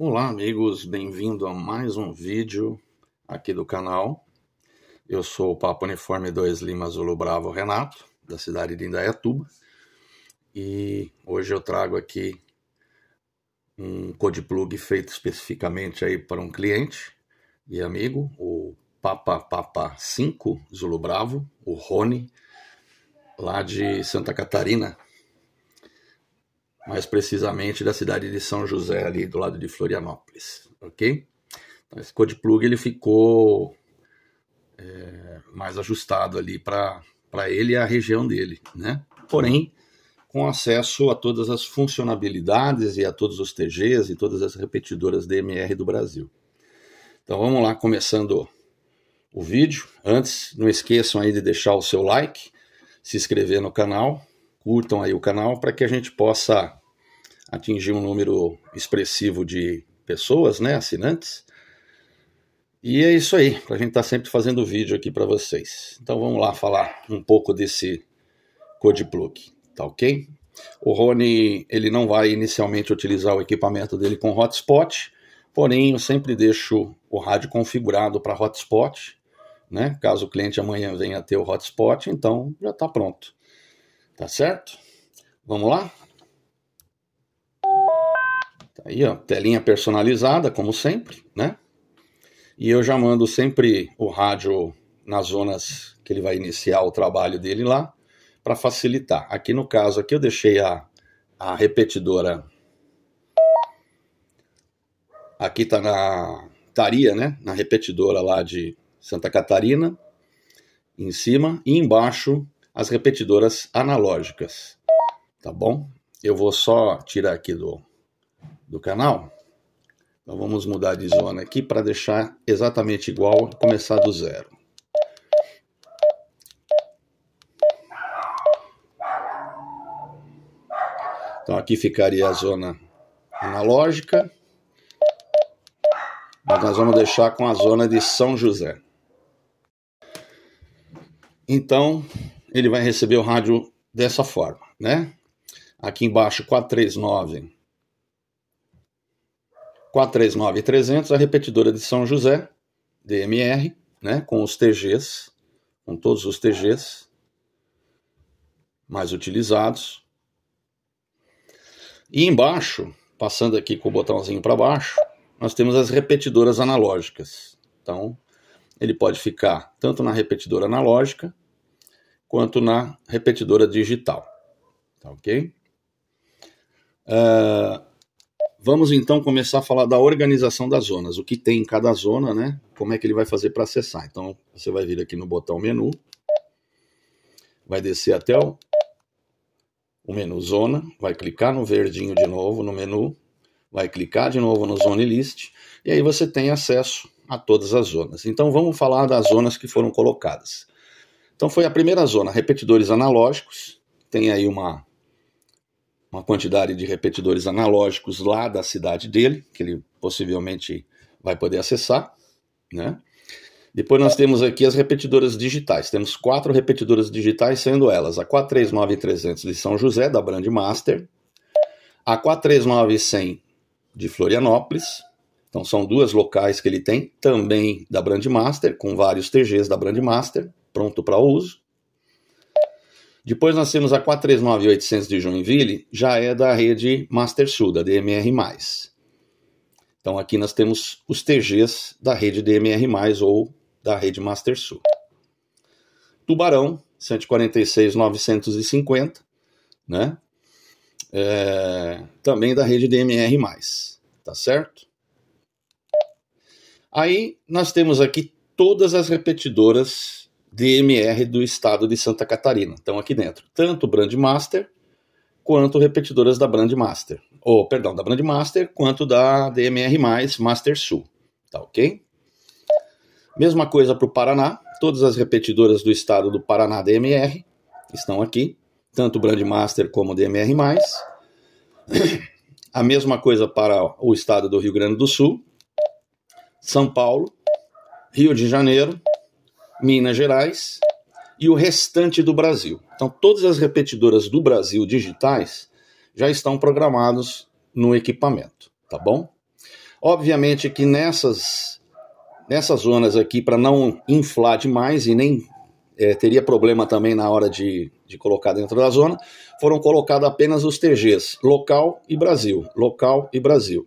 Olá amigos, bem-vindo a mais um vídeo aqui do canal. Eu sou o Papo Uniforme 2 Lima Zulo Bravo Renato, da cidade de Indaiatuba. E hoje eu trago aqui um code plug feito especificamente aí para um cliente e amigo, o Papa Papa 5 Zulu Bravo, o Rony, lá de Santa Catarina, mais precisamente da cidade de São José, ali do lado de Florianópolis, ok? Então, esse code plug ele ficou é, mais ajustado ali para ele e a região dele, né? Porém, com acesso a todas as funcionalidades e a todos os TGs e todas as repetidoras DMR do Brasil. Então vamos lá, começando o vídeo. Antes, não esqueçam aí de deixar o seu like, se inscrever no canal, curtam aí o canal para que a gente possa atingir um número expressivo de pessoas, né, assinantes. E é isso aí, para a gente estar tá sempre fazendo vídeo aqui para vocês. Então vamos lá falar um pouco desse Code Plug, tá ok? O Rony ele não vai inicialmente utilizar o equipamento dele com hotspot, porém eu sempre deixo o rádio configurado para hotspot, né? Caso o cliente amanhã venha ter o hotspot, então já está pronto, tá certo? Vamos lá? Tá aí, ó, telinha personalizada, como sempre, né? E eu já mando sempre o rádio nas zonas que ele vai iniciar o trabalho dele lá, para facilitar. Aqui no caso, aqui eu deixei a, a repetidora. Aqui tá na Taria, né? Na repetidora lá de Santa Catarina, em cima, e embaixo as repetidoras analógicas. Tá bom? Eu vou só tirar aqui do do canal. Então vamos mudar de zona aqui para deixar exatamente igual, começar do zero. Então aqui ficaria a zona analógica, mas nós vamos deixar com a zona de São José. Então ele vai receber o rádio dessa forma, né? Aqui embaixo 439 439-300, a repetidora de São José, DMR, né, com os TGs, com todos os TGs mais utilizados. E embaixo, passando aqui com o botãozinho para baixo, nós temos as repetidoras analógicas. Então, ele pode ficar tanto na repetidora analógica quanto na repetidora digital. Tá ok? Uh, Vamos então começar a falar da organização das zonas, o que tem em cada zona, né? Como é que ele vai fazer para acessar. Então, você vai vir aqui no botão menu, vai descer até o, o menu zona, vai clicar no verdinho de novo no menu, vai clicar de novo no zone list e aí você tem acesso a todas as zonas. Então, vamos falar das zonas que foram colocadas. Então, foi a primeira zona, repetidores analógicos, tem aí uma uma quantidade de repetidores analógicos lá da cidade dele, que ele possivelmente vai poder acessar, né? Depois nós temos aqui as repetidoras digitais. Temos quatro repetidoras digitais, sendo elas a 439300 de São José, da Brand Master, a 439100 de Florianópolis. Então são duas locais que ele tem, também da Brand Master, com vários TGs da Brand Master, pronto para uso. Depois nós temos a 439-800 de Joinville, já é da rede MasterSul, da DMR+. Então aqui nós temos os TGs da rede DMR+, ou da rede MasterSul. Tubarão, 146-950, né? É, também da rede DMR+, tá certo? Aí nós temos aqui todas as repetidoras DMR do estado de Santa Catarina. Estão aqui dentro. Tanto o Brandmaster quanto repetidoras da Brandmaster. Ou, perdão, da Brandmaster quanto da DMR, Master Sul. Tá ok? Mesma coisa para o Paraná. Todas as repetidoras do estado do Paraná DMR estão aqui. Tanto Brandmaster como DMR. A mesma coisa para o estado do Rio Grande do Sul, São Paulo, Rio de Janeiro, Minas Gerais e o restante do Brasil. Então, todas as repetidoras do Brasil digitais já estão programadas no equipamento, tá bom? Obviamente que nessas, nessas zonas aqui, para não inflar demais e nem é, teria problema também na hora de, de colocar dentro da zona, foram colocados apenas os TGs, local e Brasil, local e Brasil.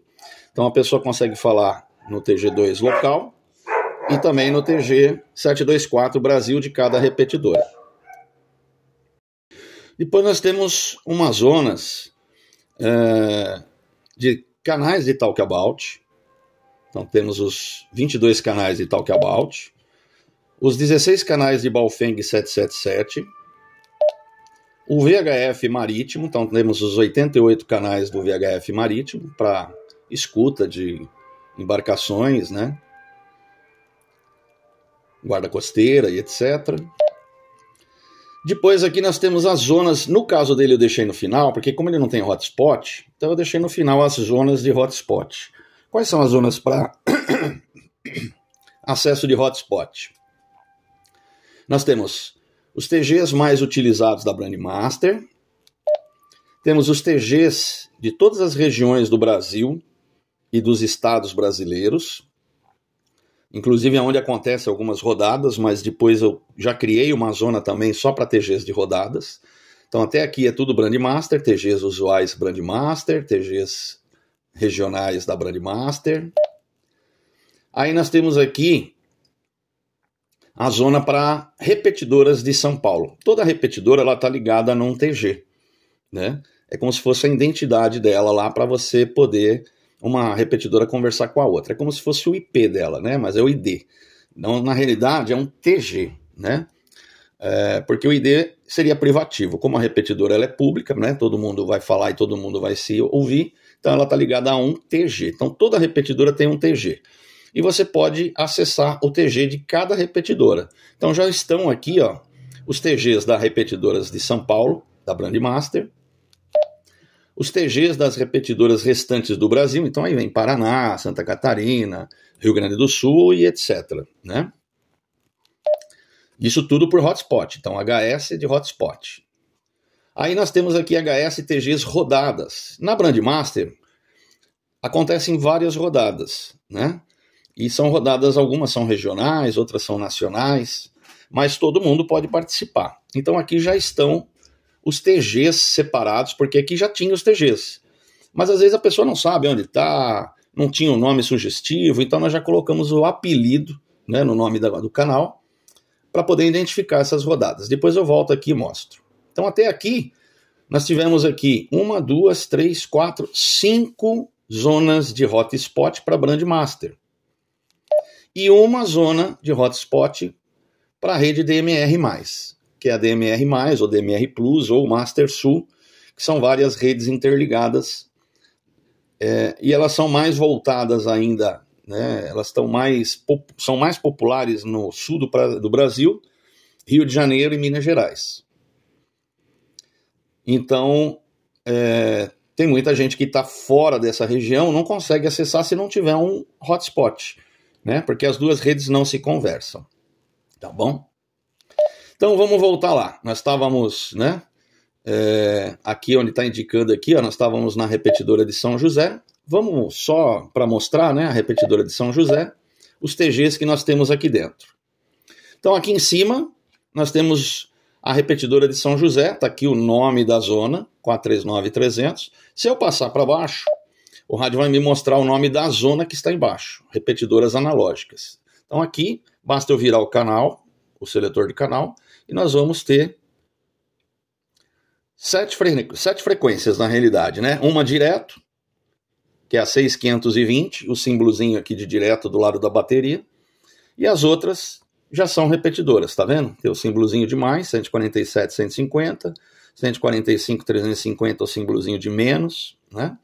Então a pessoa consegue falar no TG2 local e também no TG 724 Brasil de cada repetidor. Depois nós temos umas zonas é, de canais de talkabout. Então temos os 22 canais de talkabout, os 16 canais de Balfeng 777, o VHF marítimo, então temos os 88 canais do VHF marítimo para escuta de embarcações, né? guarda costeira e etc. Depois aqui nós temos as zonas, no caso dele eu deixei no final, porque como ele não tem hotspot, então eu deixei no final as zonas de hotspot. Quais são as zonas para acesso de hotspot? Nós temos os TGs mais utilizados da Brandmaster, temos os TGs de todas as regiões do Brasil e dos estados brasileiros, inclusive é onde acontece algumas rodadas, mas depois eu já criei uma zona também só para TGs de rodadas. Então até aqui é tudo Brand Master, TGs usuais Brand Master, TGs regionais da Brand Master. Aí nós temos aqui a zona para repetidoras de São Paulo. Toda repetidora ela está ligada num TG, né? É como se fosse a identidade dela lá para você poder uma repetidora conversar com a outra. É como se fosse o IP dela, né? Mas é o ID. Então, na realidade, é um TG, né? É, porque o ID seria privativo. Como a repetidora ela é pública, né? Todo mundo vai falar e todo mundo vai se ouvir. Então, ela está ligada a um TG. Então, toda repetidora tem um TG. E você pode acessar o TG de cada repetidora. Então, já estão aqui, ó, os TGs das repetidoras de São Paulo, da Brandmaster, os TGs das repetidoras restantes do Brasil, então aí vem Paraná, Santa Catarina, Rio Grande do Sul e etc. Né? Isso tudo por hotspot, então HS de hotspot. Aí nós temos aqui HS e TGs rodadas. Na Brandmaster acontecem várias rodadas, né? E são rodadas, algumas são regionais, outras são nacionais, mas todo mundo pode participar. Então aqui já estão os TGs separados, porque aqui já tinha os TGs. Mas às vezes a pessoa não sabe onde está, não tinha um nome sugestivo, então nós já colocamos o apelido né, no nome da, do canal para poder identificar essas rodadas. Depois eu volto aqui e mostro. Então até aqui nós tivemos aqui uma, duas, três, quatro, cinco zonas de hotspot para Brand Master e uma zona de hotspot para a rede DMR+ que é a DMR+, ou DMR Plus, ou Master Sul, que são várias redes interligadas, é, e elas são mais voltadas ainda, né, elas estão mais, são mais populares no sul do, do Brasil, Rio de Janeiro e Minas Gerais. Então, é, tem muita gente que está fora dessa região, não consegue acessar se não tiver um hotspot, né? Porque as duas redes não se conversam. Tá bom? Então vamos voltar lá. Nós estávamos, né? É, aqui onde está indicando aqui, ó, nós estávamos na repetidora de São José. Vamos só para mostrar, né, a repetidora de São José, os TGs que nós temos aqui dentro. Então aqui em cima nós temos a repetidora de São José, está aqui o nome da zona, 439-300. Se eu passar para baixo, o rádio vai me mostrar o nome da zona que está embaixo, repetidoras analógicas. Então aqui basta eu virar o canal, o seletor de canal, e nós vamos ter sete, fre sete frequências na realidade, né? Uma direto, que é a 6520, o símbolozinho aqui de direto do lado da bateria, e as outras já são repetidoras, tá vendo? Tem o símbolozinho de mais, 147, 150, 145, 350 o símbolozinho de menos, né?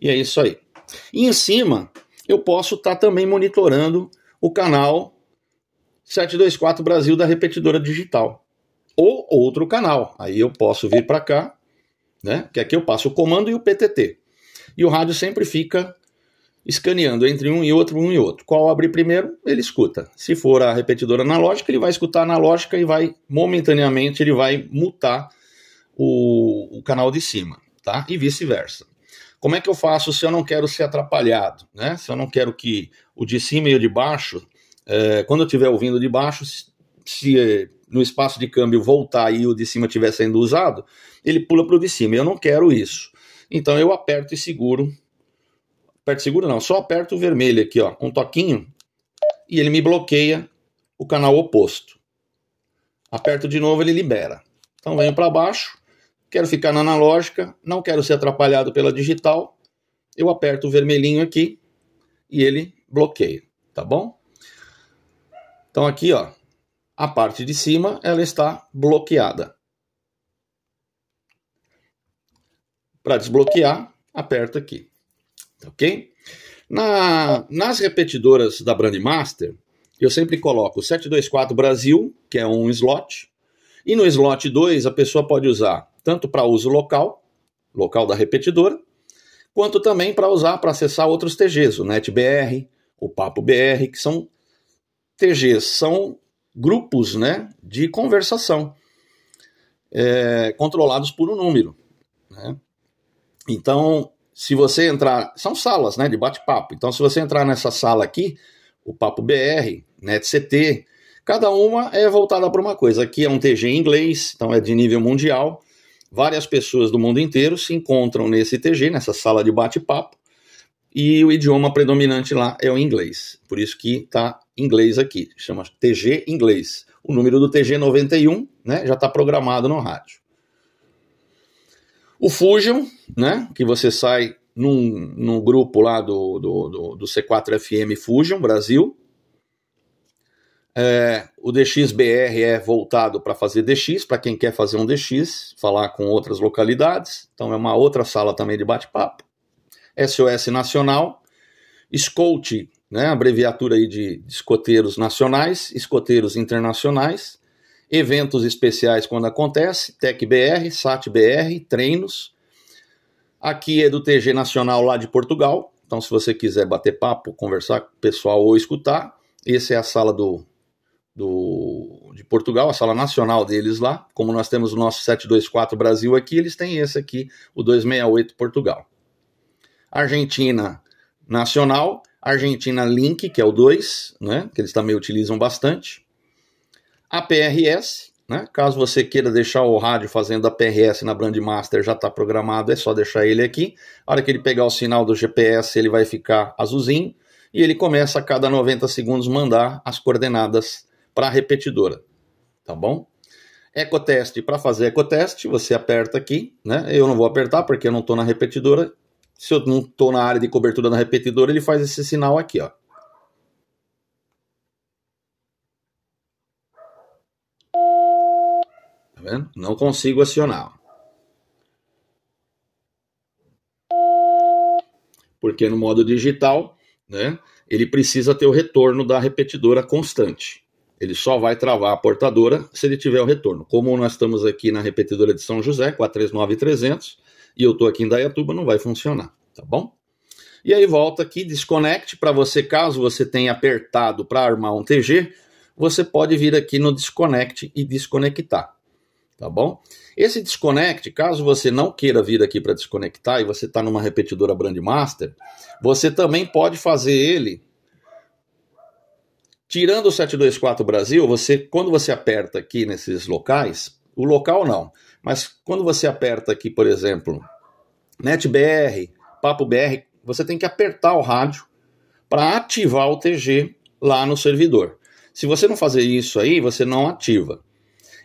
E é isso aí. E em cima, eu posso estar tá também monitorando o canal 724 Brasil da repetidora digital. Ou outro canal. Aí eu posso vir para cá, né? Que aqui é eu passo o comando e o PTT. E o rádio sempre fica escaneando entre um e outro, um e outro. Qual abrir primeiro, ele escuta. Se for a repetidora analógica, ele vai escutar analógica e vai, momentaneamente, ele vai mutar o, o canal de cima, tá? E vice-versa. Como é que eu faço se eu não quero ser atrapalhado, né? Se eu não quero que o de cima e o de baixo é, quando eu estiver ouvindo de baixo, se é, no espaço de câmbio voltar e o de cima estiver sendo usado, ele pula para o de cima. Eu não quero isso. Então eu aperto e seguro. Aperto e seguro não, só aperto o vermelho aqui, ó, com um toquinho, e ele me bloqueia o canal oposto. Aperto de novo, ele libera. Então venho para baixo, quero ficar na analógica, não quero ser atrapalhado pela digital. Eu aperto o vermelhinho aqui e ele bloqueia, tá bom? Então aqui, ó, a parte de cima ela está bloqueada. Para desbloquear, aperto aqui, ok? Na, nas repetidoras da Brandmaster, eu sempre coloco 724 Brasil, que é um slot, e no slot 2 a pessoa pode usar tanto para uso local, local da repetidora, quanto também para usar para acessar outros TGs, o NetBR, o Papo BR, que são TG são grupos né, de conversação é, controlados por um número. Né? Então, se você entrar, são salas né, de bate-papo. Então, se você entrar nessa sala aqui, o Papo BR, NetCT, cada uma é voltada para uma coisa. Aqui é um TG em inglês, então é de nível mundial. Várias pessoas do mundo inteiro se encontram nesse TG, nessa sala de bate-papo, e o idioma predominante lá é o inglês. Por isso que está inglês aqui. Chama TG inglês. O número do TG 91 né, já está programado no rádio. O Fusion, né, que você sai num, num grupo lá do, do, do, do C4FM Fusion Brasil. É, o DXBR é voltado para fazer DX, para quem quer fazer um DX, falar com outras localidades. Então é uma outra sala também de bate-papo. SOS Nacional, SCOUT, né, abreviatura aí de escoteiros nacionais, escoteiros internacionais, eventos especiais quando acontece, TecBR, SATBR, treinos. Aqui é do TG Nacional lá de Portugal, então se você quiser bater papo, conversar com o pessoal ou escutar, essa é a sala do, do de Portugal, a sala nacional deles lá. Como nós temos o nosso 724 Brasil aqui, eles têm esse aqui, o 268 Portugal. Argentina Nacional, Argentina Link, que é o 2, né, que eles também utilizam bastante. A PRS, né, caso você queira deixar o rádio fazendo a PRS na Brandmaster, já está programado, é só deixar ele aqui. A hora que ele pegar o sinal do GPS, ele vai ficar azulzinho e ele começa a cada 90 segundos mandar as coordenadas para a repetidora. Tá bom? Ecoteste, para fazer ecoteste, você aperta aqui, né? Eu não vou apertar porque eu não estou na repetidora, se eu não estou na área de cobertura na repetidora, ele faz esse sinal aqui, ó. Tá vendo? Não consigo acionar. Porque no modo digital, né, ele precisa ter o retorno da repetidora constante. Ele só vai travar a portadora se ele tiver o retorno. Como nós estamos aqui na repetidora de São José, a 39300, e eu estou aqui em Dayatuba, não vai funcionar, tá bom? E aí volta aqui, desconecte para você, caso você tenha apertado para armar um TG, você pode vir aqui no desconecte e desconectar, tá bom? Esse desconecte, caso você não queira vir aqui para desconectar e você está numa repetidora Brandmaster, você também pode fazer ele Tirando o 724 Brasil, você quando você aperta aqui nesses locais, o local não. Mas quando você aperta aqui, por exemplo, NetBR, Papo BR, você tem que apertar o rádio para ativar o TG lá no servidor. Se você não fazer isso aí, você não ativa.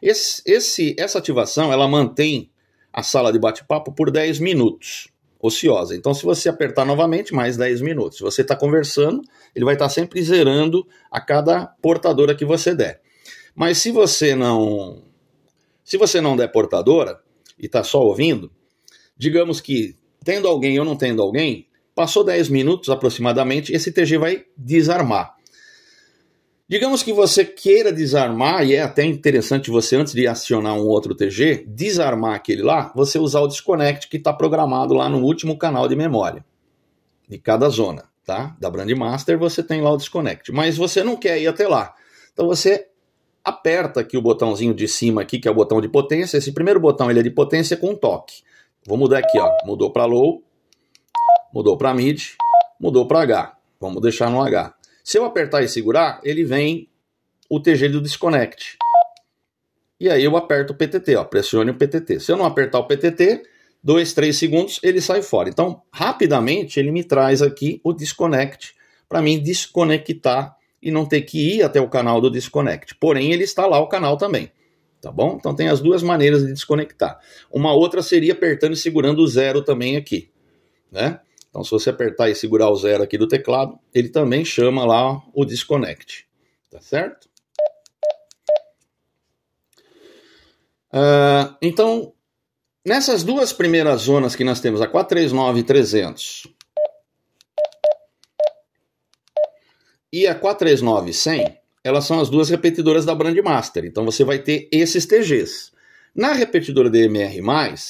Esse, esse, essa ativação ela mantém a sala de bate-papo por 10 minutos ociosa. Então, se você apertar novamente, mais 10 minutos. Se você está conversando, ele vai estar tá sempre zerando a cada portadora que você der. Mas se você não se você não der portadora e está só ouvindo, digamos que tendo alguém ou não tendo alguém, passou 10 minutos aproximadamente, esse TG vai desarmar. Digamos que você queira desarmar, e é até interessante você, antes de acionar um outro TG, desarmar aquele lá, você usar o disconnect que está programado lá no último canal de memória de cada zona, tá? Da Brand Master você tem lá o disconnect, mas você não quer ir até lá. Então você aperta aqui o botãozinho de cima aqui, que é o botão de potência. Esse primeiro botão ele é de potência com toque. Vou mudar aqui, ó. Mudou para low, mudou para mid, mudou para H. Vamos deixar no H. Se eu apertar e segurar, ele vem o TG do disconnect. E aí eu aperto o PTT, ó, pressione o PTT. Se eu não apertar o PTT, 2, 3 segundos, ele sai fora. Então, rapidamente, ele me traz aqui o disconnect para mim desconectar e não ter que ir até o canal do Disconnect. Porém, ele está lá o canal também. Tá bom? Então tem as duas maneiras de desconectar. Uma outra seria apertando e segurando o zero também aqui. Né? Então, se você apertar e segurar o zero aqui do teclado, ele também chama lá o Disconnect. Tá certo? Uh, então, nessas duas primeiras zonas que nós temos, a 439 e 300 e a 439-100, elas são as duas repetidoras da Brandmaster. Então você vai ter esses TGs. Na repetidora DMR+,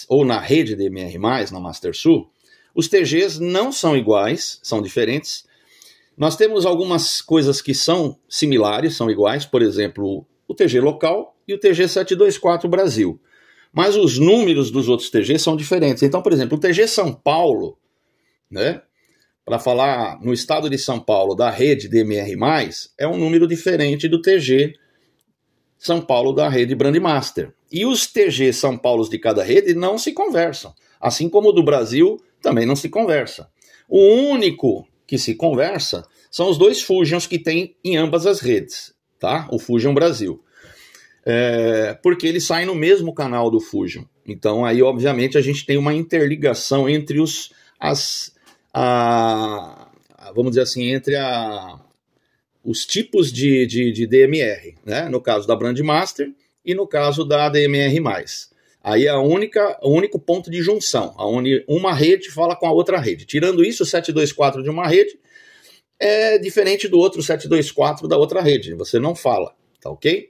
ou na rede DMR+, na MasterSul, os TGs não são iguais, são diferentes. Nós temos algumas coisas que são similares, são iguais, por exemplo, o TG local e o TG 724 Brasil. Mas os números dos outros TGs são diferentes. Então, por exemplo, o TG São Paulo, né, para falar no estado de São Paulo da rede DMR, é um número diferente do TG São Paulo da rede Brandmaster. E os TG São Paulos de cada rede não se conversam, assim como o do Brasil também não se conversa. O único que se conversa são os dois Fusions que tem em ambas as redes, tá? O Fusion Brasil. É, porque eles saem no mesmo canal do Fusion. Então aí, obviamente, a gente tem uma interligação entre os, as a, a vamos dizer assim, entre a, os tipos de, de, de, DMR, né? no caso da Brandmaster e no caso da DMR+. Aí é a única, o único ponto de junção, onde uma rede fala com a outra rede. Tirando isso, o 724 de uma rede é diferente do outro 724 da outra rede. Você não fala, tá ok?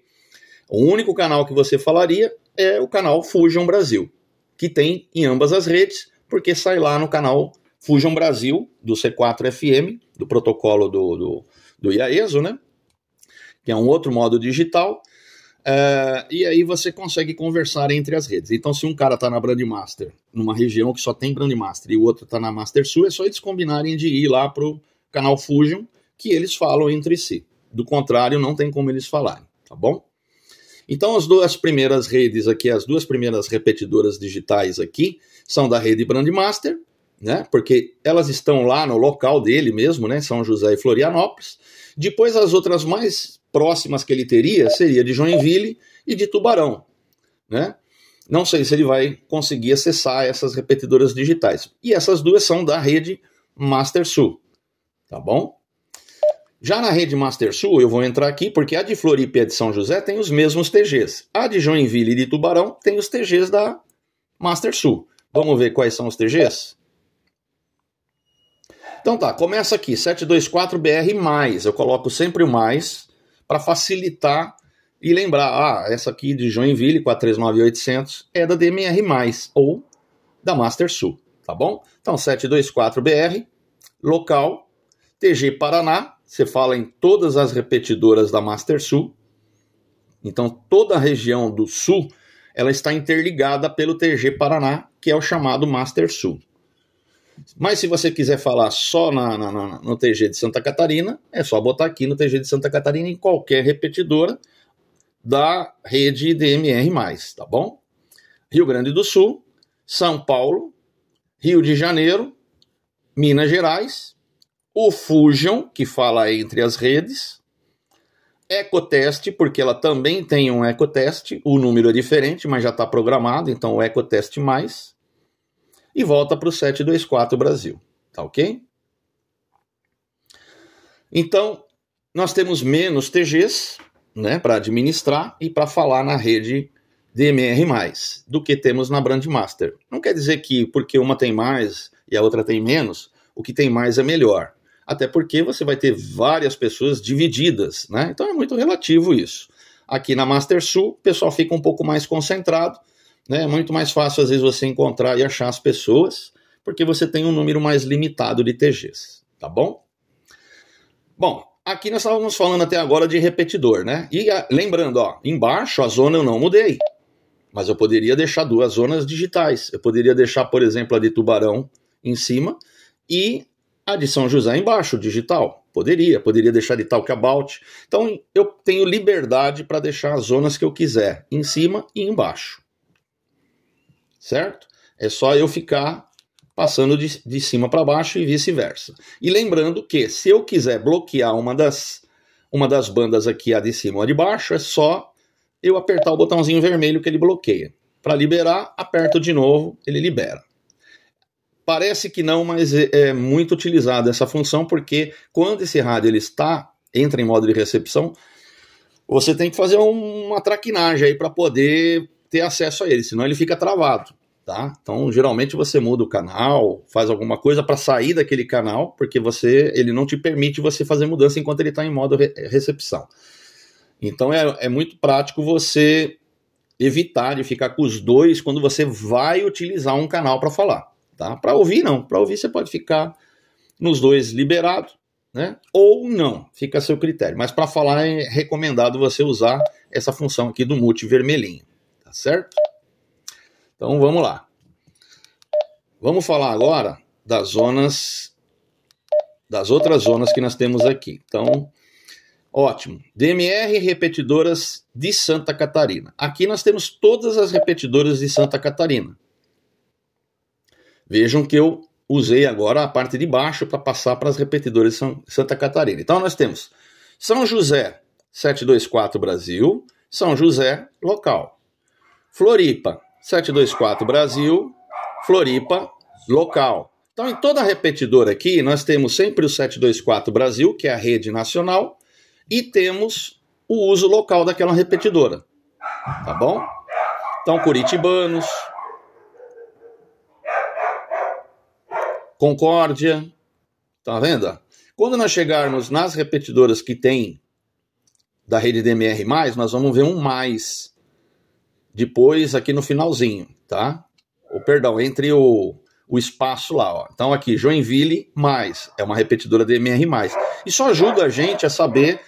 O único canal que você falaria é o canal Fujam Brasil, que tem em ambas as redes, porque sai lá no canal Fujam Brasil, do C4FM, do protocolo do, do, do IAESO, né? que é um outro modo digital, uh, e aí você consegue conversar entre as redes. Então, se um cara está na Brandmaster, numa região que só tem Brandmaster, e o outro está na Master Sul, é só eles combinarem de ir lá para o canal Fujam, que eles falam entre si. Do contrário, não tem como eles falarem, tá bom? Então, as duas primeiras redes aqui, as duas primeiras repetidoras digitais aqui, são da rede Brandmaster, né? Porque elas estão lá no local dele mesmo, né? São José e Florianópolis. Depois as outras mais próximas que ele teria seria de Joinville e de Tubarão, né? Não sei se ele vai conseguir acessar essas repetidoras digitais. E essas duas são da rede MasterSul, tá bom? Já na rede MasterSul, eu vou entrar aqui porque a de Floripa e a de São José tem os mesmos TGs. A de Joinville e de Tubarão tem os TGs da MasterSul. Vamos ver quais são os TGs? Então tá, começa aqui, 724BR+. Eu coloco sempre o mais para facilitar e lembrar, ah, essa aqui de Joinville, 439.800, é da DMR+, ou da Master Sul, tá bom? Então, 724BR, local, TG Paraná, você fala em todas as repetidoras da Master Sul, então toda a região do Sul, ela está interligada pelo TG Paraná, que é o chamado Master Sul. Mas se você quiser falar só na, na, na, no TG de Santa Catarina, é só botar aqui no TG de Santa Catarina em qualquer repetidora da rede DMR+, tá bom? Rio Grande do Sul, São Paulo, Rio de Janeiro, Minas Gerais, o Fusion, que fala entre as redes, Ecoteste, porque ela também tem um Ecoteste, o número é diferente, mas já está programado, então o Ecoteste mais e volta para o 724 Brasil. Tá ok? Então, nós temos menos TGs né, para administrar e para falar na rede DMR, do que temos na Brandmaster. Não quer dizer que porque uma tem mais e a outra tem menos, o que tem mais é melhor. Até porque você vai ter várias pessoas divididas, né? Então é muito relativo isso. Aqui na Master Sul, o pessoal fica um pouco mais concentrado, né, é muito mais fácil às vezes você encontrar e achar as pessoas, porque você tem um número mais limitado de TGs, tá bom? Bom, aqui nós estávamos falando até agora de repetidor, né? E a, ah, lembrando, ó, embaixo a zona eu não mudei, mas eu poderia deixar duas zonas digitais. Eu poderia deixar, por exemplo, a de Tubarão em cima e a de São José embaixo, digital. Poderia, poderia deixar de talk about. Então eu tenho liberdade para deixar as zonas que eu quiser, em cima e embaixo certo? É só eu ficar passando de, de cima para baixo e vice-versa. E lembrando que se eu quiser bloquear uma das, uma das bandas aqui, a de cima ou a de baixo, é só eu apertar o botãozinho vermelho que ele bloqueia. Para liberar, aperto de novo, ele libera. Parece que não, mas é, é muito utilizada essa função porque quando esse rádio ele está entra em modo de recepção, você tem que fazer uma traquinagem aí para poder ter acesso a ele, senão ele fica travado. Tá? Então, geralmente você muda o canal, faz alguma coisa para sair daquele canal, porque você ele não te permite você fazer mudança enquanto ele está em modo re recepção. Então, é, é muito prático você evitar de ficar com os dois quando você vai utilizar um canal para falar. Tá? Para ouvir, não. Para ouvir, você pode ficar nos dois liberado, né? ou não, fica a seu critério. Mas para falar, é recomendado você usar essa função aqui do multi vermelhinho certo? Então vamos lá. Vamos falar agora das zonas, das outras zonas que nós temos aqui. Então, ótimo. DMR repetidoras de Santa Catarina. Aqui nós temos todas as repetidoras de Santa Catarina. Vejam que eu usei agora a parte de baixo para passar para as repetidoras de Santa Catarina. Então nós temos São José 724 Brasil, São José local. Floripa, 724 Brasil, Floripa, local. Então, em toda a repetidora aqui, nós temos sempre o 724 Brasil, que é a rede nacional, e temos o uso local daquela repetidora. Tá bom? Então, Curitibanos, Concórdia, tá vendo? Quando nós chegarmos nas repetidoras que tem da rede DMR, nós vamos ver um mais. Depois, aqui no finalzinho, tá? O perdão, entre o, o espaço lá, ó. Então aqui, Joinville mais, é uma repetidora de MR+. Isso ajuda a gente a saber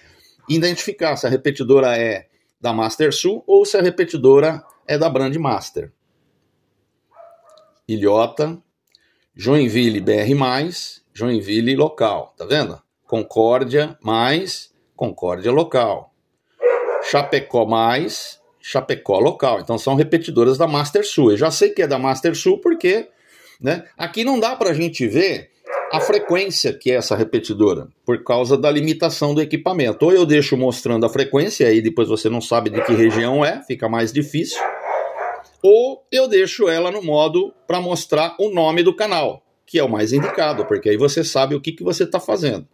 identificar se a repetidora é da Master Sul ou se a repetidora é da Brand Master. Ilhota, Joinville BR+, Joinville local, tá vendo? Concórdia mais, Concórdia local. Chapecó mais, Chapecó local. Então são repetidoras da Master Sul. Eu já sei que é da Master Sul porque né, aqui não dá para a gente ver a frequência que é essa repetidora, por causa da limitação do equipamento. Ou eu deixo mostrando a frequência, aí depois você não sabe de que região é, fica mais difícil. Ou eu deixo ela no modo para mostrar o nome do canal, que é o mais indicado, porque aí você sabe o que, que você está fazendo.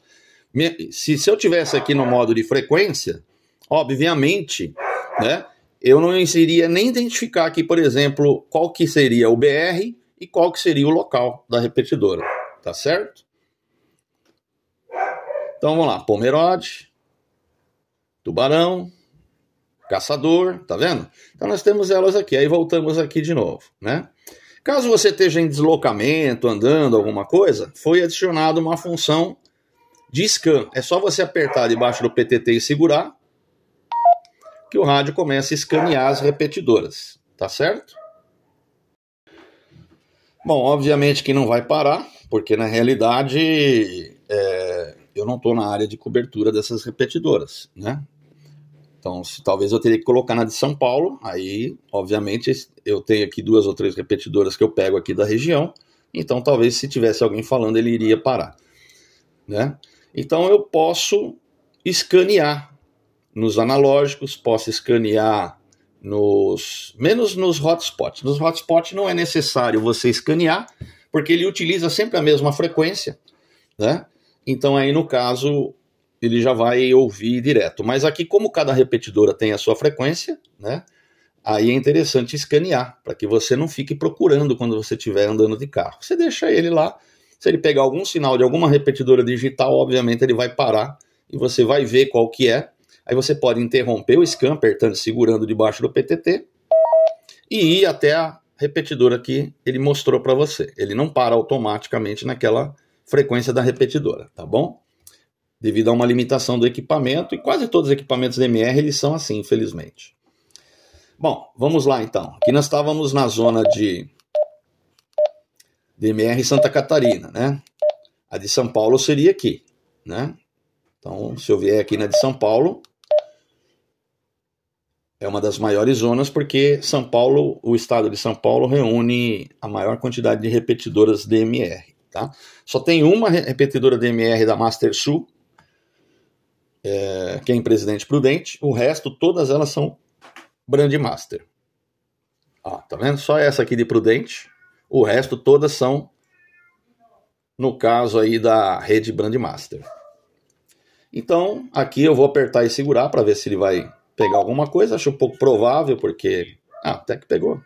Se, se eu tivesse aqui no modo de frequência, obviamente, né, eu não iria nem identificar aqui, por exemplo, qual que seria o BR e qual que seria o local da repetidora, tá certo? Então vamos lá, Pomerode, Tubarão, Caçador, tá vendo? Então nós temos elas aqui, aí voltamos aqui de novo, né? Caso você esteja em deslocamento, andando, alguma coisa, foi adicionada uma função de scan. É só você apertar debaixo do PTT e segurar, que o rádio começa a escanear as repetidoras, tá certo? Bom, obviamente que não vai parar, porque na realidade é, eu não estou na área de cobertura dessas repetidoras, né? Então, se, talvez eu teria que colocar na de São Paulo, aí, obviamente, eu tenho aqui duas ou três repetidoras que eu pego aqui da região, então talvez se tivesse alguém falando ele iria parar, né? Então eu posso escanear nos analógicos, possa escanear nos menos nos hotspots. Nos hotspots não é necessário você escanear, porque ele utiliza sempre a mesma frequência, né? Então aí no caso ele já vai ouvir direto. Mas aqui como cada repetidora tem a sua frequência, né? Aí é interessante escanear para que você não fique procurando quando você estiver andando de carro. Você deixa ele lá. Se ele pegar algum sinal de alguma repetidora digital, obviamente ele vai parar e você vai ver qual que é Aí você pode interromper o scan, apertando, segurando debaixo do PTT e ir até a repetidora que ele mostrou para você. Ele não para automaticamente naquela frequência da repetidora, tá bom? Devido a uma limitação do equipamento, e quase todos os equipamentos DMR eles são assim, infelizmente. Bom, vamos lá então. Aqui nós estávamos na zona de DMR Santa Catarina, né? A de São Paulo seria aqui, né? Então, se eu vier aqui na de São Paulo, é uma das maiores zonas porque São Paulo, o estado de São Paulo reúne a maior quantidade de repetidoras DMR, tá? Só tem uma repetidora DMR da Master Sul, é, que é em Presidente Prudente, o resto todas elas são Brand Master. Ó, tá vendo? Só essa aqui de Prudente, o resto todas são no caso aí da rede Brand Master. Então, aqui eu vou apertar e segurar para ver se ele vai pegar alguma coisa, acho um pouco provável, porque. Ah, até que pegou.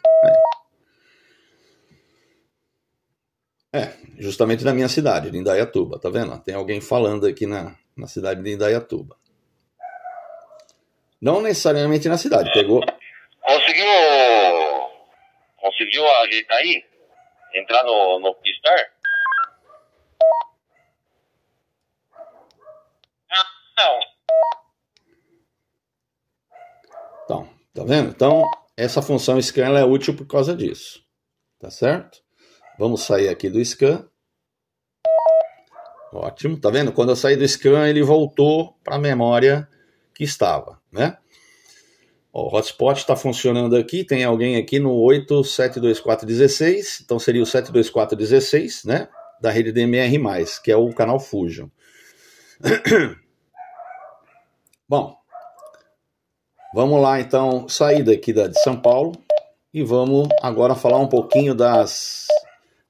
É. é justamente na minha cidade, de Indaiatuba, tá vendo? Tem alguém falando aqui na, na cidade de Indaiatuba. Não necessariamente na cidade, pegou. Conseguiu. Conseguiu ajeitar aí? Entrar no, no Pistar? Ah, não. Tá vendo? Então, essa função scan é útil por causa disso. Tá certo? Vamos sair aqui do scan. Ótimo, tá vendo? Quando eu saí do scan, ele voltou para a memória que estava, né? o hotspot está funcionando aqui, tem alguém aqui no 872416, então seria o 72416, né? Da rede DMR+, que é o canal Fusion. Bom, Vamos lá então sair daqui da, de São Paulo e vamos agora falar um pouquinho das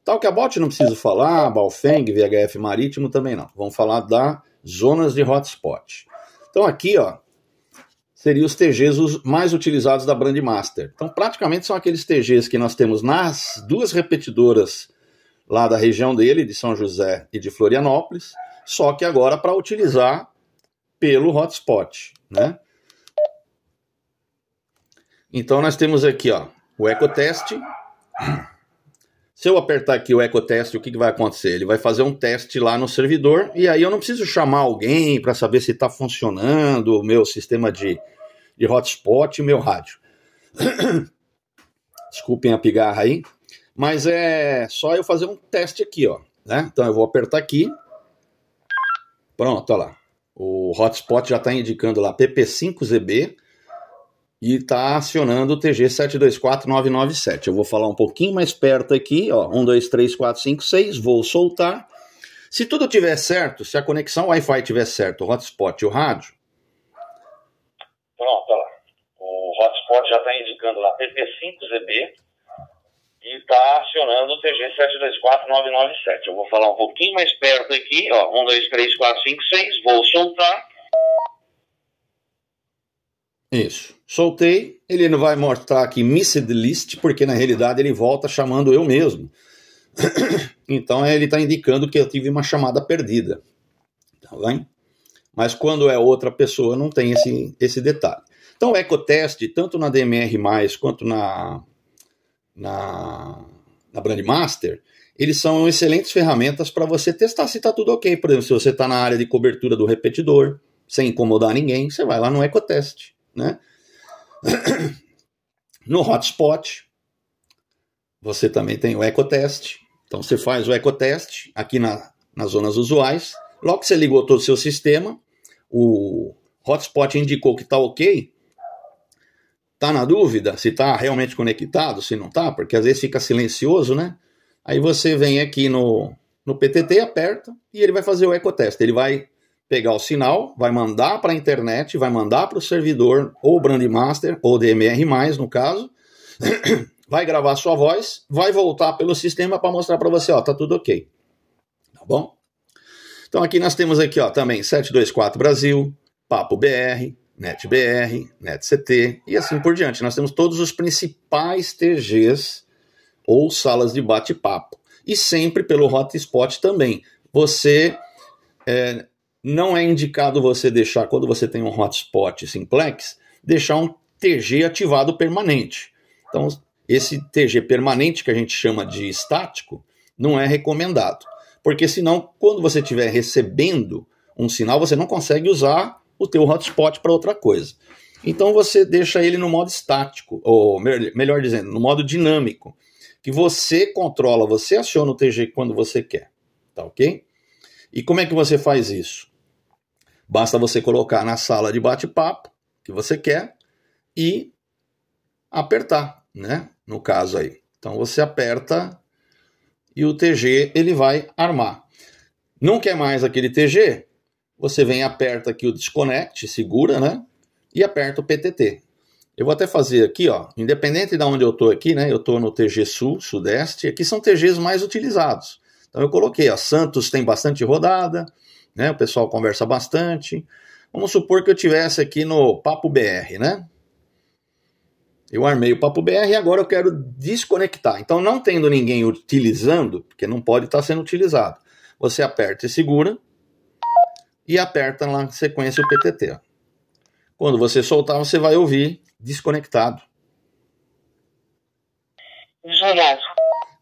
tal que a Bot não preciso falar, Balfeng, VHF Marítimo também não. Vamos falar das zonas de hotspot. Então aqui, ó, seriam os TGs mais utilizados da Brandmaster. Então praticamente são aqueles TGs que nós temos nas duas repetidoras lá da região dele, de São José e de Florianópolis, só que agora para utilizar pelo hotspot, né? Então nós temos aqui ó, o ecoteste. Se eu apertar aqui o ecoteste, o que, que vai acontecer? Ele vai fazer um teste lá no servidor e aí eu não preciso chamar alguém para saber se está funcionando o meu sistema de, de hotspot e o meu rádio. Desculpem a pigarra aí. Mas é só eu fazer um teste aqui, ó. Né? Então eu vou apertar aqui. Pronto, olha lá. O hotspot já está indicando lá PP5ZB e está acionando o TG 724997. Eu vou falar um pouquinho mais perto aqui, ó, 1, 2, 3, 4, 5, 6, vou soltar. Se tudo tiver certo, se a conexão Wi-Fi tiver certo, o hotspot e o rádio. Pronto, olha lá. O hotspot já está indicando lá PP5ZB e está acionando o TG 724997. Eu vou falar um pouquinho mais perto aqui, ó, 1, 2, 3, 4, 5, 6, vou soltar. Isso. Soltei, ele não vai mostrar aqui missed list, porque na realidade ele volta chamando eu mesmo. Então é, ele está indicando que eu tive uma chamada perdida. Tá bem? Mas quando é outra pessoa, não tem esse, esse detalhe. Então o EcoTest, tanto na DMR, quanto na, na, na Brandmaster, eles são excelentes ferramentas para você testar se está tudo ok. Por exemplo, se você está na área de cobertura do repetidor, sem incomodar ninguém, você vai lá no EcoTest. Né? No hotspot, você também tem o ecotest. Então você faz o ecotest aqui na, nas zonas usuais. Logo que você ligou todo o seu sistema, o hotspot indicou que está ok. Está na dúvida se está realmente conectado, se não está, porque às vezes fica silencioso, né? Aí você vem aqui no, no PTT, aperta e ele vai fazer o ecotest. Ele vai pegar o sinal, vai mandar para a internet, vai mandar para o servidor, ou Brandmaster, ou DMR, no caso, vai gravar sua voz, vai voltar pelo sistema para mostrar para você, ó, tá tudo ok. Tá bom? Então aqui nós temos aqui, ó, também 724 Brasil, Papo BR, NetBR, NetCT e assim por diante. Nós temos todos os principais TGs ou salas de bate-papo. E sempre pelo hotspot também. Você é, não é indicado você deixar, quando você tem um hotspot simplex, deixar um TG ativado permanente. Então, esse TG permanente, que a gente chama de estático, não é recomendado. Porque senão, quando você estiver recebendo um sinal, você não consegue usar o teu hotspot para outra coisa. Então você deixa ele no modo estático, ou melhor dizendo, no modo dinâmico, que você controla, você aciona o TG quando você quer, tá ok? E como é que você faz isso? Basta você colocar na sala de bate-papo que você quer e apertar, né? No caso aí. Então você aperta e o TG ele vai armar. Não quer mais aquele TG? Você vem aperta aqui o disconnect, segura, né? E aperta o PTT. Eu vou até fazer aqui, ó, independente de onde eu estou aqui, né? Eu estou no TG Sul, Sudeste, aqui são TGs mais utilizados. Então eu coloquei, ó, Santos tem bastante rodada, né? O pessoal conversa bastante. Vamos supor que eu tivesse aqui no Papo BR, né? Eu armei o Papo BR e agora eu quero desconectar. Então, não tendo ninguém utilizando, porque não pode estar sendo utilizado, você aperta e segura e aperta lá sequência o PTT. Quando você soltar, você vai ouvir desconectado. Desligado.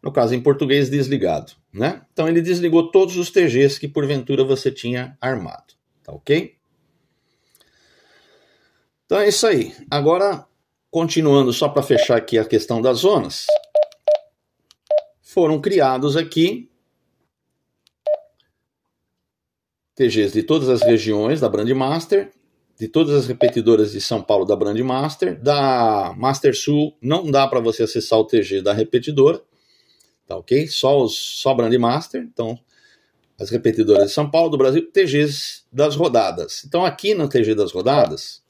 No caso, em português, desligado. Né? Então ele desligou todos os TGs que porventura você tinha armado, tá ok? Então é isso aí. Agora, continuando só para fechar aqui a questão das zonas, foram criados aqui TGs de todas as regiões da Brandmaster, de todas as repetidoras de São Paulo da Brandmaster, da Master Sul não dá para você acessar o TG da repetidora Tá ok? Só os só Brand Master, então as repetidoras de São Paulo, do Brasil, TGs das rodadas. Então aqui no TG das rodadas,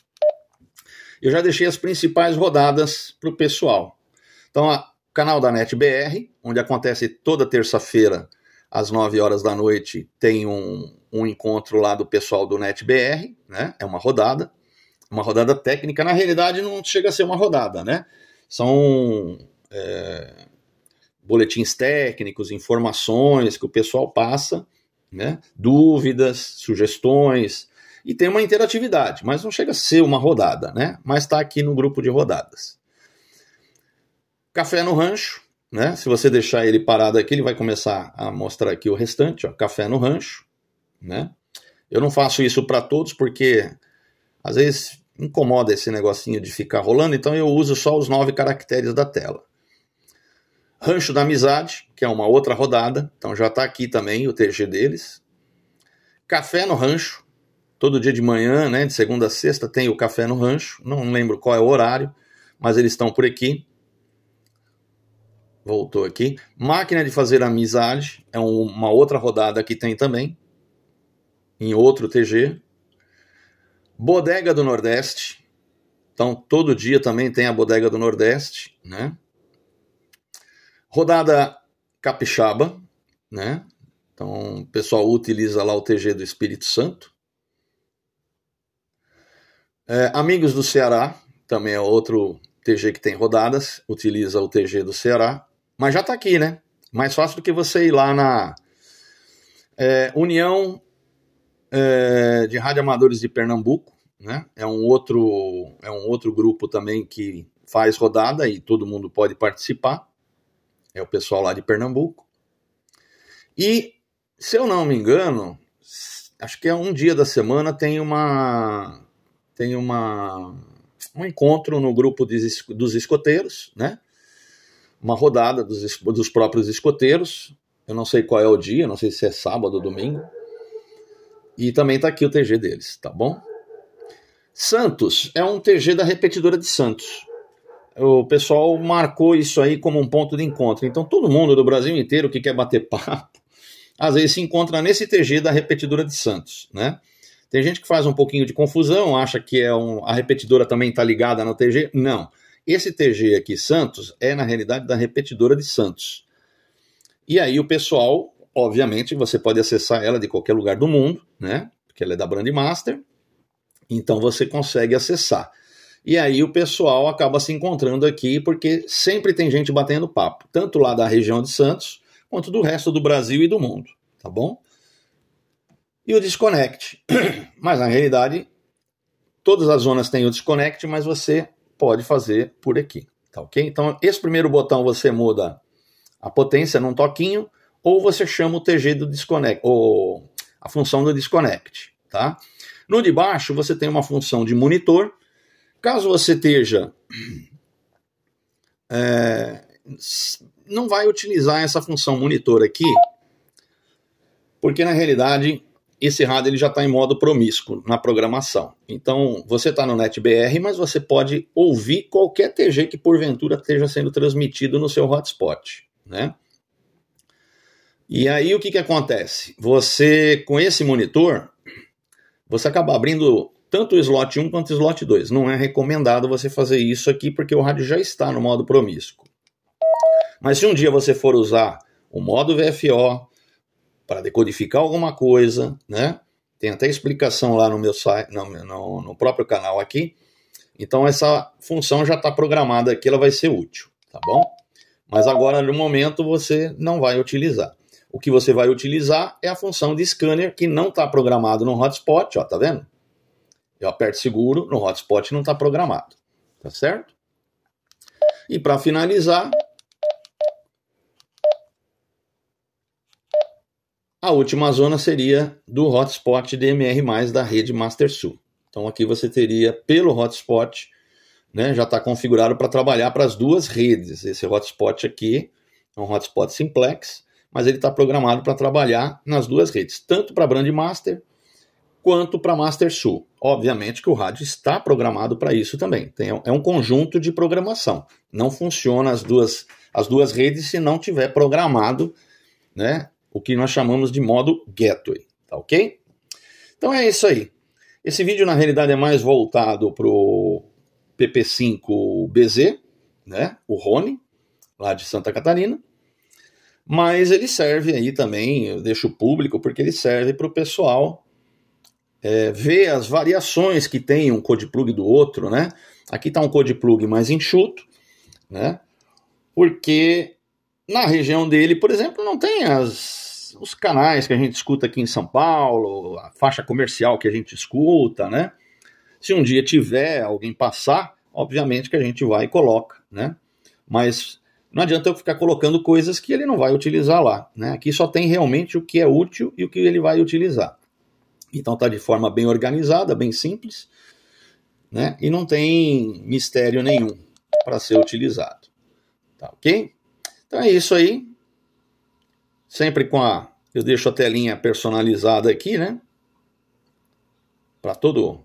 eu já deixei as principais rodadas para o pessoal. Então, o canal da NetBR, onde acontece toda terça-feira, às 9 horas da noite, tem um, um encontro lá do pessoal do NetBR, né? É uma rodada, uma rodada técnica. Na realidade, não chega a ser uma rodada, né? São. É boletins técnicos, informações que o pessoal passa, né? dúvidas, sugestões, e tem uma interatividade, mas não chega a ser uma rodada, né? mas está aqui no grupo de rodadas. Café no Rancho, né? se você deixar ele parado aqui, ele vai começar a mostrar aqui o restante, ó, Café no Rancho. Né? Eu não faço isso para todos porque às vezes incomoda esse negocinho de ficar rolando, então eu uso só os nove caracteres da tela. Rancho da Amizade, que é uma outra rodada, então já está aqui também o TG deles. Café no Rancho, todo dia de manhã, né, de segunda a sexta, tem o Café no Rancho, não lembro qual é o horário, mas eles estão por aqui. Voltou aqui. Máquina de Fazer Amizade, é uma outra rodada que tem também, em outro TG. Bodega do Nordeste, então todo dia também tem a Bodega do Nordeste, né? Rodada capixaba, né? Então, o pessoal utiliza lá o TG do Espírito Santo. É, Amigos do Ceará, também é outro TG que tem rodadas, utiliza o TG do Ceará. Mas já está aqui, né? Mais fácil do que você ir lá na é, União é, de Rádio Amadores de Pernambuco, né? É um, outro, é um outro grupo também que faz rodada e todo mundo pode participar é o pessoal lá de Pernambuco. E, se eu não me engano, acho que é um dia da semana tem uma tem uma um encontro no grupo de, dos escoteiros, né? Uma rodada dos, dos próprios escoteiros. Eu não sei qual é o dia, não sei se é sábado ou domingo. E também está aqui o TG deles, tá bom? Santos é um TG da repetidora de Santos o pessoal marcou isso aí como um ponto de encontro. Então, todo mundo do Brasil inteiro que quer bater papo, às vezes se encontra nesse TG da repetidora de Santos, né? Tem gente que faz um pouquinho de confusão, acha que é um, a repetidora também está ligada no TG. Não. Esse TG aqui, Santos, é na realidade da repetidora de Santos. E aí o pessoal, obviamente, você pode acessar ela de qualquer lugar do mundo, né? Porque ela é da Brand Master. Então você consegue acessar. E aí o pessoal acaba se encontrando aqui porque sempre tem gente batendo papo, tanto lá da região de Santos quanto do resto do Brasil e do mundo, tá bom? E o Disconnect. mas na realidade, todas as zonas têm o Disconnect, mas você pode fazer por aqui, tá ok? Então, esse primeiro botão você muda a potência num toquinho ou você chama o TG do Disconnect, ou a função do Disconnect, tá? No de baixo você tem uma função de monitor Caso você esteja. É, não vai utilizar essa função monitor aqui, porque na realidade esse rádio ele já está em modo promíscuo na programação. Então você está no NetBR, mas você pode ouvir qualquer TG que porventura esteja sendo transmitido no seu hotspot, né? E aí o que, que acontece? Você com esse monitor você acaba abrindo tanto o slot 1 quanto o slot 2. Não é recomendado você fazer isso aqui porque o rádio já está no modo promíscuo. Mas se um dia você for usar o modo VFO para decodificar alguma coisa, né? Tem até explicação lá no meu site, no, no, no próprio canal aqui. Então essa função já está programada aqui, ela vai ser útil, tá bom? Mas agora no momento você não vai utilizar. O que você vai utilizar é a função de scanner que não está programado no hotspot, ó, tá vendo? Eu aperto seguro, no hotspot não está programado, tá certo? E para finalizar, a última zona seria do hotspot DMR+, da rede Master Sul. Então aqui você teria pelo hotspot, né, já está configurado para trabalhar para as duas redes. Esse hotspot aqui é um hotspot simplex, mas ele está programado para trabalhar nas duas redes, tanto para Brand Master quanto para Master Sul. Obviamente que o rádio está programado para isso também. Tem, é um conjunto de programação. Não funciona as duas, as duas redes se não tiver programado né, o que nós chamamos de modo gateway. Tá ok? Então é isso aí. Esse vídeo, na realidade, é mais voltado para o PP5BZ, né, o Rony, lá de Santa Catarina. Mas ele serve aí também, eu deixo público, porque ele serve para o pessoal é, ver as variações que tem um code plug do outro, né? Aqui está um code plug mais enxuto, né? Porque na região dele, por exemplo, não tem as, os canais que a gente escuta aqui em São Paulo, a faixa comercial que a gente escuta, né? Se um dia tiver alguém passar, obviamente que a gente vai e coloca, né? Mas não adianta eu ficar colocando coisas que ele não vai utilizar lá, né? Aqui só tem realmente o que é útil e o que ele vai utilizar. Então está de forma bem organizada, bem simples, né? E não tem mistério nenhum para ser utilizado. Tá ok? Então é isso aí. Sempre com a. Eu deixo a telinha personalizada aqui, né? Para todo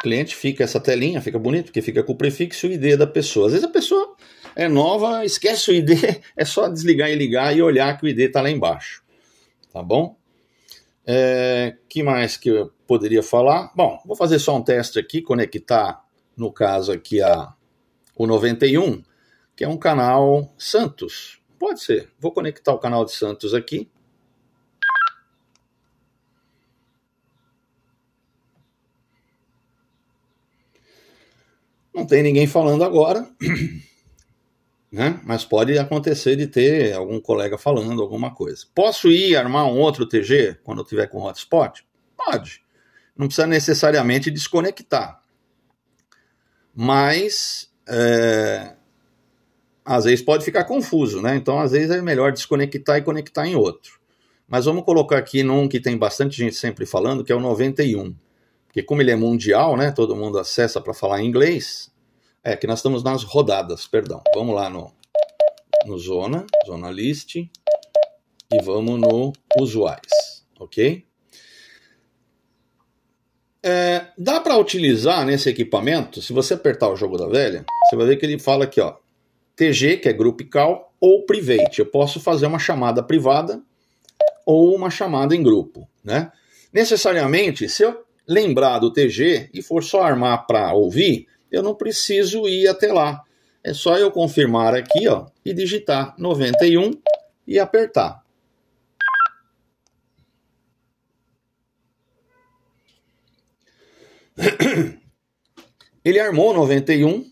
cliente fica essa telinha, fica bonito, porque fica com o prefixo e o ID da pessoa. Às vezes a pessoa é nova, esquece o ID, é só desligar e ligar e olhar que o ID está lá embaixo. Tá bom? É, que mais que eu poderia falar? Bom, vou fazer só um teste aqui, conectar, no caso aqui, a, o 91, que é um canal Santos. Pode ser. Vou conectar o canal de Santos aqui. Não tem ninguém falando agora. né? Mas pode acontecer de ter algum colega falando alguma coisa. Posso ir armar um outro TG quando eu tiver com hotspot? Pode. Não precisa necessariamente desconectar. Mas é, às vezes pode ficar confuso, né? Então às vezes é melhor desconectar e conectar em outro. Mas vamos colocar aqui num que tem bastante gente sempre falando, que é o 91. Porque como ele é mundial, né? Todo mundo acessa para falar inglês. É, que nós estamos nas rodadas, perdão. Vamos lá no, no Zona, Zona List, e vamos no Usuais, ok? É, dá para utilizar nesse equipamento, se você apertar o jogo da velha, você vai ver que ele fala aqui, ó, TG, que é Group Call, ou Private. Eu posso fazer uma chamada privada ou uma chamada em grupo, né? Necessariamente, se eu lembrar do TG e for só armar para ouvir, eu não preciso ir até lá. É só eu confirmar aqui ó, e digitar 91 e apertar. Ele armou 91.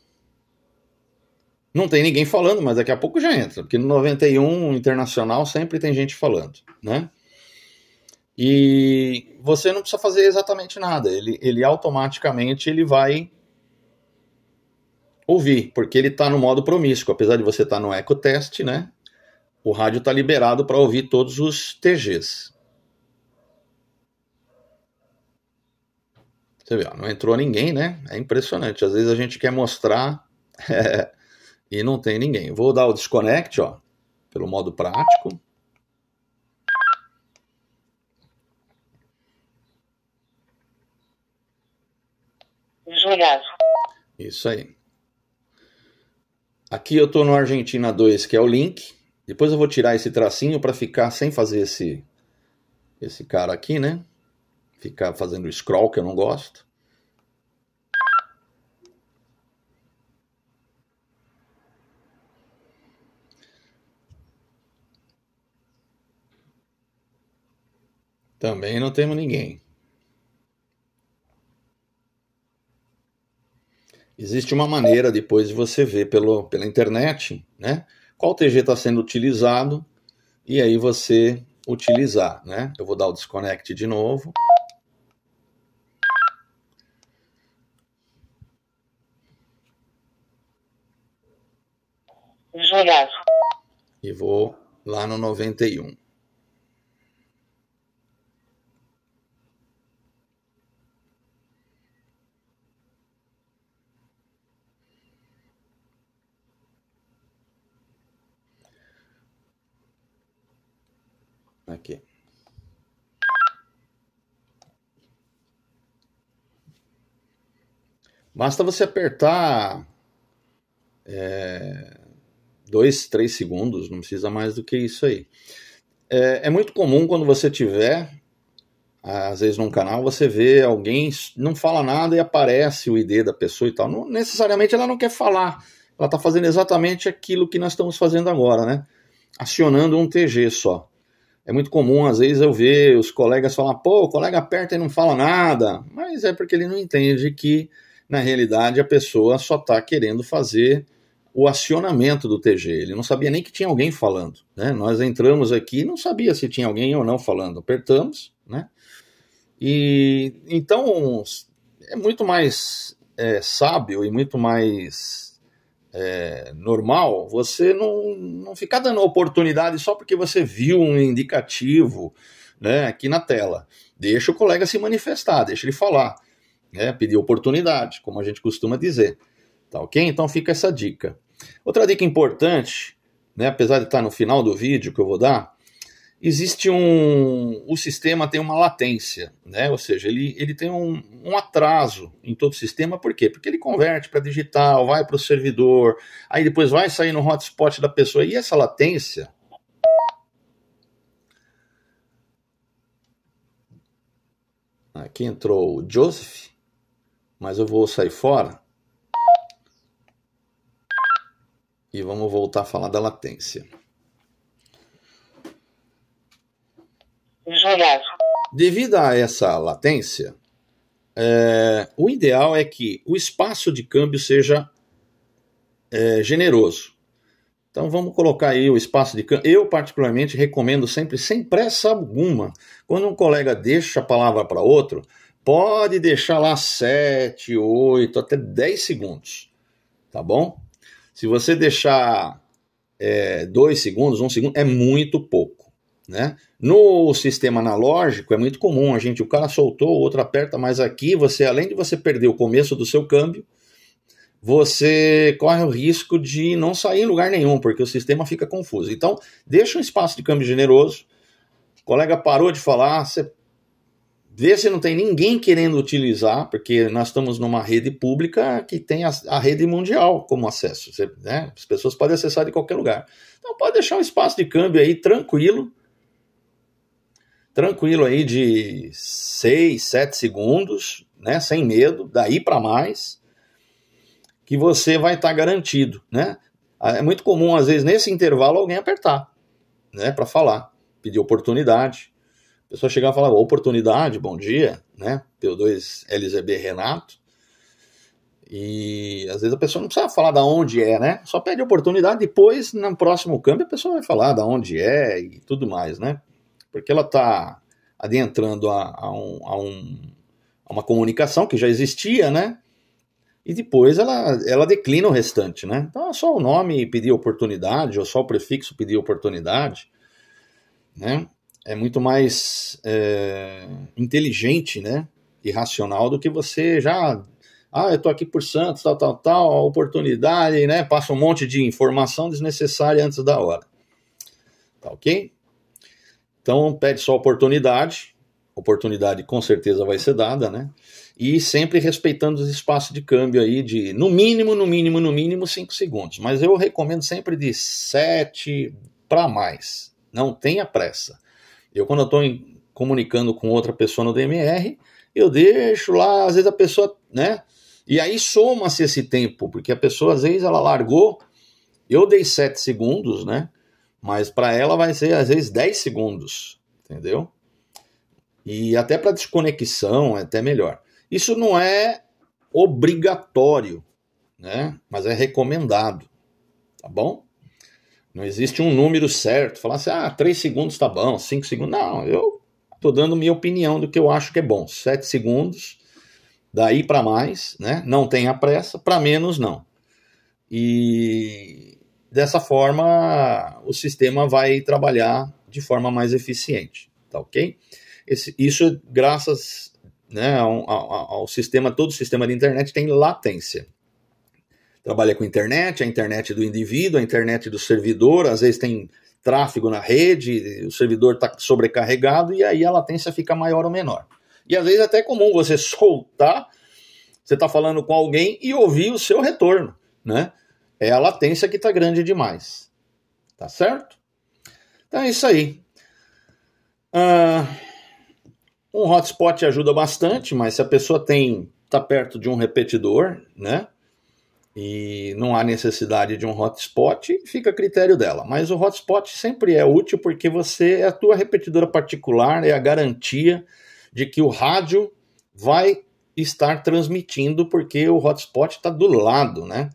Não tem ninguém falando, mas daqui a pouco já entra, porque no 91 internacional sempre tem gente falando, né? E você não precisa fazer exatamente nada. Ele, ele automaticamente ele vai ouvir, porque ele está no modo promíscuo. Apesar de você estar tá no ecotest, né? O rádio está liberado para ouvir todos os TGs. Você vê, ó, não entrou ninguém, né? É impressionante. Às vezes a gente quer mostrar é, e não tem ninguém. Vou dar o disconnect, ó, pelo modo prático. Jurado. Isso aí. Aqui eu estou no Argentina 2, que é o link. Depois eu vou tirar esse tracinho para ficar sem fazer esse, esse cara aqui, né? Ficar fazendo scroll, que eu não gosto. Também não temos ninguém. Existe uma maneira depois de você ver pelo, pela internet né, qual TG está sendo utilizado e aí você utilizar. Né? Eu vou dar o disconnect de novo. E vou lá no 91. Aqui. Basta você apertar é, dois, três segundos, não precisa mais do que isso aí. É, é, muito comum quando você tiver, às vezes num canal, você vê alguém, não fala nada e aparece o ID da pessoa e tal. Não, necessariamente ela não quer falar, ela está fazendo exatamente aquilo que nós estamos fazendo agora, né? Acionando um TG só é muito comum, às vezes, eu ver os colegas falar, pô, o colega aperta e não fala nada, mas é porque ele não entende que, na realidade, a pessoa só está querendo fazer o acionamento do TG. Ele não sabia nem que tinha alguém falando. Né? Nós entramos aqui não sabia se tinha alguém ou não falando. Apertamos, né? E então é muito mais é, sábio e muito mais é, normal, você não, não ficar dando oportunidade só porque você viu um indicativo né, aqui na tela. Deixa o colega se manifestar, deixa ele falar, né, pedir oportunidade, como a gente costuma dizer. Tá ok? Então fica essa dica. Outra dica importante, né, apesar de estar no final do vídeo que eu vou dar, existe um. O sistema tem uma latência, né? ou seja, ele, ele tem um, um atraso em todo o sistema, por quê? Porque ele converte para digital, vai para o servidor, aí depois vai sair no hotspot da pessoa, e essa latência. Aqui entrou o Joseph, mas eu vou sair fora. E vamos voltar a falar da latência. Devido a essa latência, é, o ideal é que o espaço de câmbio seja é, generoso. Então vamos colocar aí o espaço de câmbio. Eu, particularmente, recomendo sempre, sem pressa alguma, quando um colega deixa a palavra para outro, pode deixar lá 7, 8, até 10 segundos. Tá bom? Se você deixar 2 é, segundos, 1 um segundo, é muito pouco. Né? No sistema analógico é muito comum, a gente, o cara soltou, o outro aperta mais aqui, você além de você perder o começo do seu câmbio, você corre o risco de não sair em lugar nenhum, porque o sistema fica confuso. Então, deixa um espaço de câmbio generoso. O colega parou de falar, você vê se não tem ninguém querendo utilizar, porque nós estamos numa rede pública que tem a, a rede mundial como acesso. Você, né? As pessoas podem acessar de qualquer lugar. Então, pode deixar um espaço de câmbio aí tranquilo tranquilo aí de 6, 7 segundos, né, sem medo, daí para mais, que você vai estar tá garantido, né? Ah, é muito comum às vezes nesse intervalo alguém apertar, né, para falar, pedir oportunidade. A pessoa chegar e falar: "Oportunidade, bom dia", né? P2 LZB Renato. E às vezes a pessoa não precisa falar da onde é, né? Só pede oportunidade, depois no próximo câmbio a pessoa vai falar da onde é e tudo mais, né? porque ela está adentrando a, a, um, a, um, a, uma comunicação que já existia, né? E depois ela, ela declina o restante, né? Então é só o nome pedir oportunidade, ou só o prefixo pedir oportunidade, né? É muito mais é, inteligente, né? E racional do que você já ah, eu tô aqui por Santos, tal, tal, tal, oportunidade, né? Passa um monte de informação desnecessária antes da hora. Tá ok? Então pede só oportunidade, oportunidade com certeza vai ser dada, né? E sempre respeitando os espaços de câmbio aí de no mínimo, no mínimo, no mínimo 5 segundos. Mas eu recomendo sempre de 7 para mais. Não tenha pressa. Eu quando estou comunicando com outra pessoa no DMR, eu deixo lá, às vezes a pessoa, né? E aí soma-se esse tempo, porque a pessoa às vezes ela largou, eu dei 7 segundos, né? Mas para ela vai ser às vezes 10 segundos, entendeu? E até para desconexão é até melhor. Isso não é obrigatório, né? Mas é recomendado, tá bom? Não existe um número certo. Falar assim, ah, 3 segundos tá bom, 5 segundos. Não, eu tô dando minha opinião do que eu acho que é bom. 7 segundos, daí para mais, né? Não tenha pressa, para menos não. E Dessa forma, o sistema vai trabalhar de forma mais eficiente, tá ok? Esse, isso é graças né, ao, ao, ao, sistema, todo sistema de internet tem latência. Trabalha com internet, a internet do indivíduo, a internet do servidor, às vezes tem tráfego na rede, o servidor está sobrecarregado e aí a latência fica maior ou menor. E às vezes é até comum você soltar, você está falando com alguém e ouvir o seu retorno, né? É a latência que está grande demais. Tá certo? Então é isso aí. Uh, um hotspot ajuda bastante, mas se a pessoa tem está perto de um repetidor, né? E não há necessidade de um hotspot, fica a critério dela. Mas o hotspot sempre é útil porque você é a tua repetidora particular, é a garantia de que o rádio vai estar transmitindo porque o hotspot está do lado, né?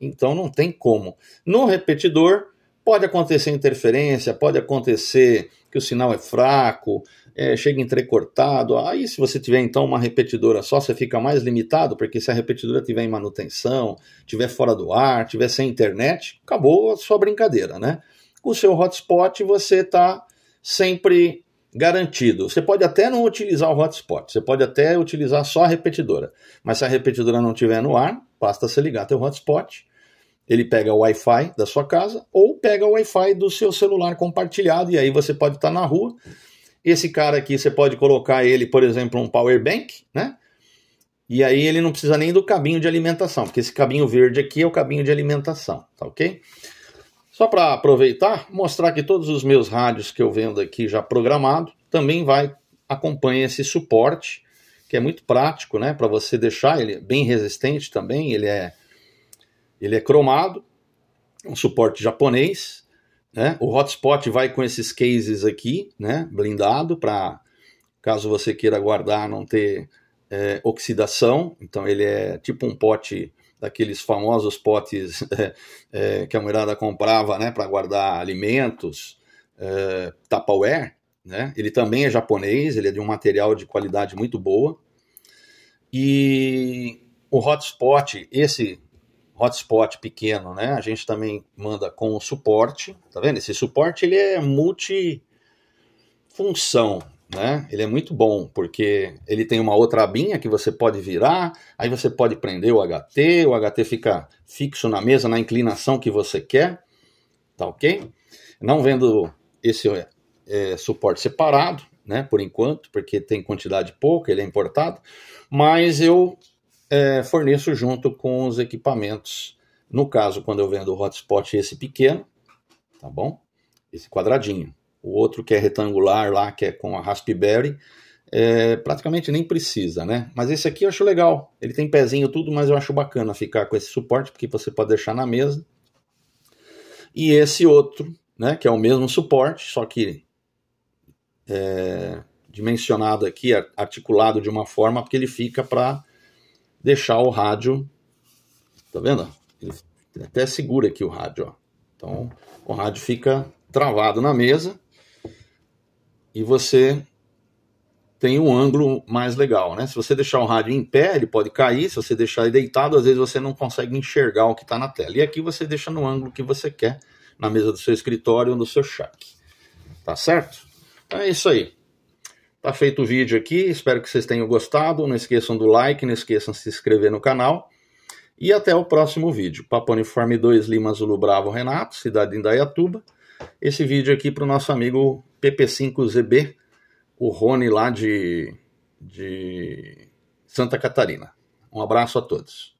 Então não tem como. No repetidor, pode acontecer interferência, pode acontecer que o sinal é fraco, é, chega entrecortado. Aí, se você tiver então uma repetidora só, você fica mais limitado, porque se a repetidora tiver em manutenção, tiver fora do ar, tiver sem internet, acabou a sua brincadeira, né? Com o seu hotspot, você está sempre garantido. Você pode até não utilizar o hotspot, você pode até utilizar só a repetidora, mas se a repetidora não estiver no ar, basta você ligar teu hotspot ele pega o Wi-Fi da sua casa ou pega o Wi-Fi do seu celular compartilhado e aí você pode estar tá na rua. Esse cara aqui você pode colocar ele, por exemplo, um power bank, né? E aí ele não precisa nem do cabinho de alimentação, porque esse cabinho verde aqui é o cabinho de alimentação, tá ok? Só para aproveitar, mostrar que todos os meus rádios que eu vendo aqui já programado também vai acompanha esse suporte, que é muito prático, né, para você deixar ele bem resistente também, ele é ele é cromado, um suporte japonês, né? O hotspot vai com esses cases aqui, né? Blindado para caso você queira guardar não ter é, oxidação. Então ele é tipo um pote daqueles famosos potes é, é, que a mulherada comprava, né? Para guardar alimentos, é, Tupperware, né? Ele também é japonês, ele é de um material de qualidade muito boa. E o hotspot, esse hotspot pequeno, né? A gente também manda com o suporte, tá vendo? Esse suporte ele é multifunção, né? Ele é muito bom porque ele tem uma outra abinha que você pode virar, aí você pode prender o HT, o HT fica fixo na mesa na inclinação que você quer, tá ok? Não vendo esse é, suporte separado, né? Por enquanto, porque tem quantidade pouca, ele é importado, mas eu é, forneço junto com os equipamentos. No caso, quando eu vendo o hotspot, esse pequeno, tá bom? Esse quadradinho. O outro que é retangular lá, que é com a Raspberry, é, praticamente nem precisa, né? Mas esse aqui eu acho legal. Ele tem pezinho tudo, mas eu acho bacana ficar com esse suporte, porque você pode deixar na mesa. E esse outro, né, que é o mesmo suporte, só que é, dimensionado aqui, articulado de uma forma, porque ele fica para deixar o rádio. Tá vendo? Ele até segura aqui o rádio, ó. Então, o rádio fica travado na mesa e você tem um ângulo mais legal, né? Se você deixar o rádio em pé, ele pode cair. Se você deixar ele deitado, às vezes você não consegue enxergar o que está na tela. E aqui você deixa no ângulo que você quer, na mesa do seu escritório ou no seu shack. Tá certo? Então é isso aí. Tá feito o vídeo aqui, espero que vocês tenham gostado. Não esqueçam do like, não esqueçam de se inscrever no canal. E até o próximo vídeo. Papo Uniforme 2, Lima Zulu Bravo Renato, cidade de Indaiatuba. Esse vídeo aqui para o nosso amigo PP5ZB, o Rony lá de, de Santa Catarina. Um abraço a todos.